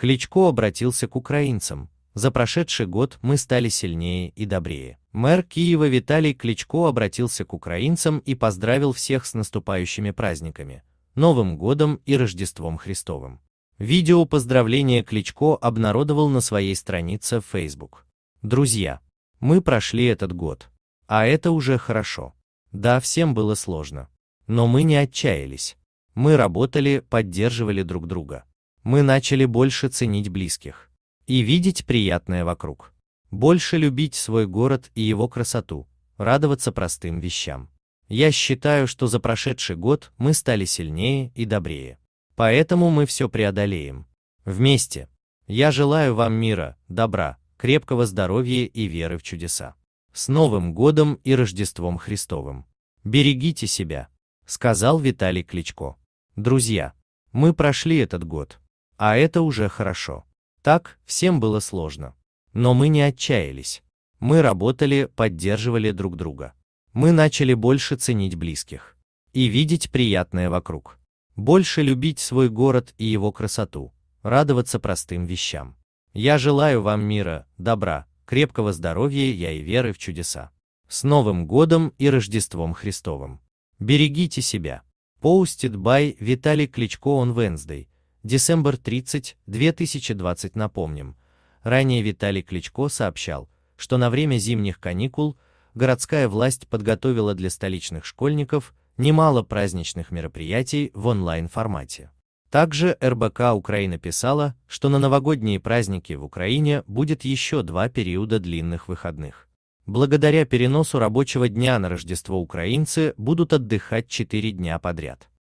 Кличко обратился к украинцам. За прошедший год мы стали сильнее и добрее. Мэр Киева Виталий Кличко обратился к украинцам и поздравил всех с наступающими праздниками, Новым годом и Рождеством Христовым. Видео поздравления Кличко обнародовал на своей странице в Facebook. Друзья, мы прошли этот год. А это уже хорошо. Да, всем было сложно. Но мы не отчаялись. Мы работали, поддерживали друг друга. Мы начали больше ценить близких и видеть приятное вокруг. Больше любить свой город и его красоту, радоваться простым вещам. Я считаю, что за прошедший год мы стали сильнее и добрее. Поэтому мы все преодолеем. Вместе. Я желаю вам мира, добра, крепкого здоровья и веры в чудеса. С Новым годом и Рождеством Христовым. Берегите себя, сказал Виталий Кличко. Друзья, мы прошли этот год а это уже хорошо. Так, всем было сложно. Но мы не отчаялись. Мы работали, поддерживали друг друга. Мы начали больше ценить близких. И видеть приятное вокруг. Больше любить свой город и его красоту. Радоваться простым вещам. Я желаю вам мира, добра, крепкого здоровья я и веры в чудеса. С Новым Годом и Рождеством Христовым. Берегите себя. Posted by Виталий Кличко on Wednesday. Десембр 30, 2020 напомним. Ранее Виталий Кличко сообщал, что на время зимних каникул городская власть подготовила для столичных школьников немало праздничных мероприятий в онлайн-формате. Также РБК Украина писала, что на новогодние праздники в Украине будет еще два периода длинных выходных. Благодаря переносу рабочего дня на Рождество украинцы будут отдыхать четыре дня подряд.